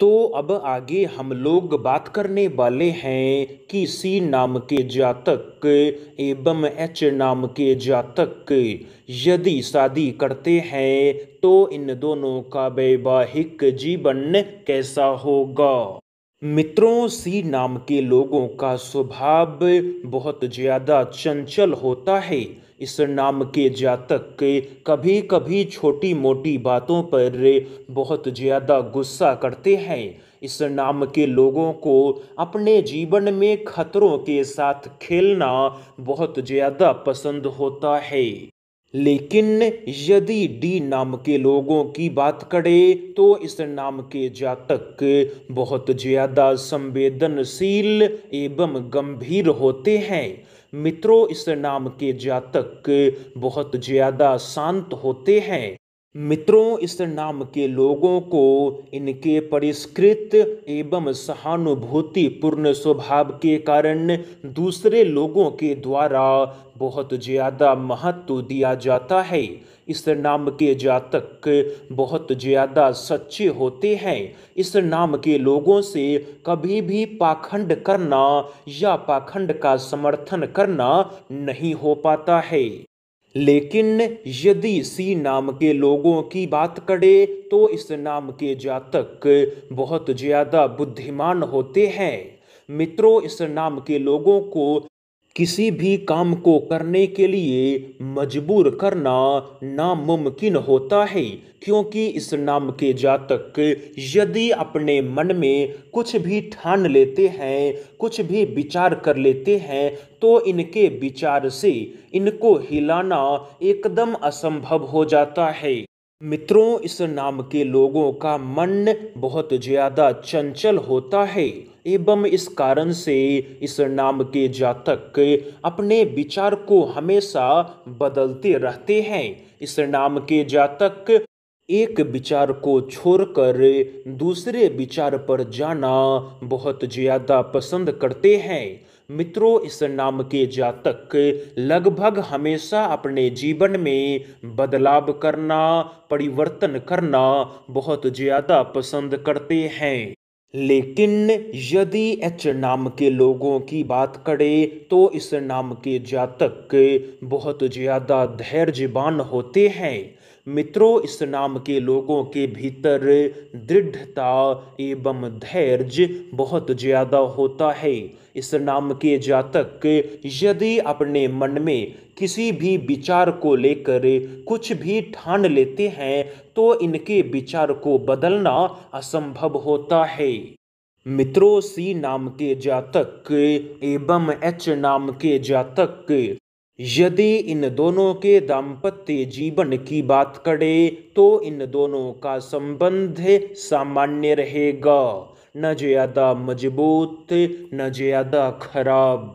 तो अब आगे हम लोग बात करने वाले हैं कि सी नाम के जातक एवं एच नाम के जातक यदि शादी करते हैं तो इन दोनों का वैवाहिक जीवन कैसा होगा मित्रों सी नाम के लोगों का स्वभाव बहुत ज़्यादा चंचल होता है इस नाम के जातक के कभी कभी छोटी मोटी बातों पर बहुत ज़्यादा गुस्सा करते हैं इस नाम के लोगों को अपने जीवन में खतरों के साथ खेलना बहुत ज़्यादा पसंद होता है लेकिन यदि डी नाम के लोगों की बात करें तो इस नाम के जातक बहुत ज़्यादा संवेदनशील एवं गंभीर होते हैं मित्रों इस नाम के जातक बहुत ज़्यादा शांत होते हैं मित्रों इस नाम के लोगों को इनके परिष्कृत एवं सहानुभूतिपूर्ण स्वभाव के कारण दूसरे लोगों के द्वारा बहुत ज़्यादा महत्व दिया जाता है इस नाम के जातक बहुत ज़्यादा सच्चे होते हैं इस नाम के लोगों से कभी भी पाखंड करना या पाखंड का समर्थन करना नहीं हो पाता है लेकिन यदि सी नाम के लोगों की बात करे तो इस नाम के जातक बहुत ज़्यादा बुद्धिमान होते हैं मित्रों इस नाम के लोगों को किसी भी काम को करने के लिए मजबूर करना नामुमकिन होता है क्योंकि इस नाम के जातक यदि अपने मन में कुछ भी ठान लेते हैं कुछ भी विचार कर लेते हैं तो इनके विचार से इनको हिलाना एकदम असंभव हो जाता है मित्रों इस नाम के लोगों का मन बहुत ज्यादा चंचल होता है एवं इस कारण से इस नाम के जातक अपने विचार को हमेशा बदलते रहते हैं इस नाम के जातक एक विचार को छोड़कर दूसरे विचार पर जाना बहुत ज्यादा पसंद करते हैं मित्रों इस नाम के जातक लगभग हमेशा अपने जीवन में बदलाव करना परिवर्तन करना बहुत ज़्यादा पसंद करते हैं लेकिन यदि एच नाम के लोगों की बात करें तो इस नाम के जातक बहुत ज़्यादा धैर्यवान होते हैं मित्रों इस नाम के लोगों के भीतर दृढ़ता एवं धैर्य बहुत ज़्यादा होता है इस नाम के जातक यदि अपने मन में किसी भी विचार को लेकर कुछ भी ठान लेते हैं तो इनके विचार को बदलना असंभव होता है मित्रों सी नाम के जातक एवं एच नाम के जातक यदि इन दोनों के दाम्पत्य जीवन की बात करें तो इन दोनों का संबंध सामान्य रहेगा न ज़्यादा मजबूत न ज़्यादा खराब